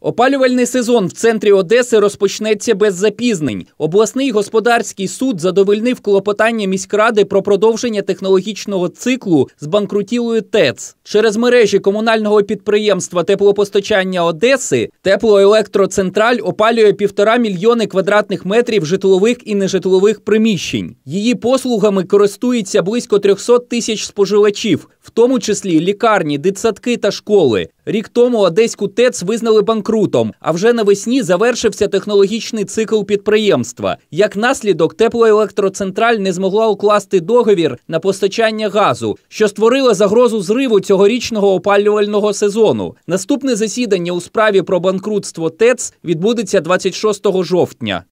Опалювальний сезон в центрі Одеси розпочнеться без запізнень. Обласний господарський суд задовольнив клопотання міськради про продовження технологічного циклу з банкрутілою ТЕЦ через мережі комунального підприємства теплопостачання Одеси. Теплоелектроцентраль опалює півтора мільйони квадратних метрів житлових і нежитлових приміщень. Її послугами користуються близько 300 тисяч споживачів, в тому числі лікарні, дитсадки та школи. Рік тому Одеську ТЕЦ визнали банкрутом, а вже навесні завершився технологічний цикл підприємства. Як наслідок, теплоелектроцентраль не змогла укласти договір на постачання газу, що створило загрозу зриву цьогорічного опалювального сезону. Наступне засідання у справі про банкрутство ТЕЦ відбудеться 26 жовтня.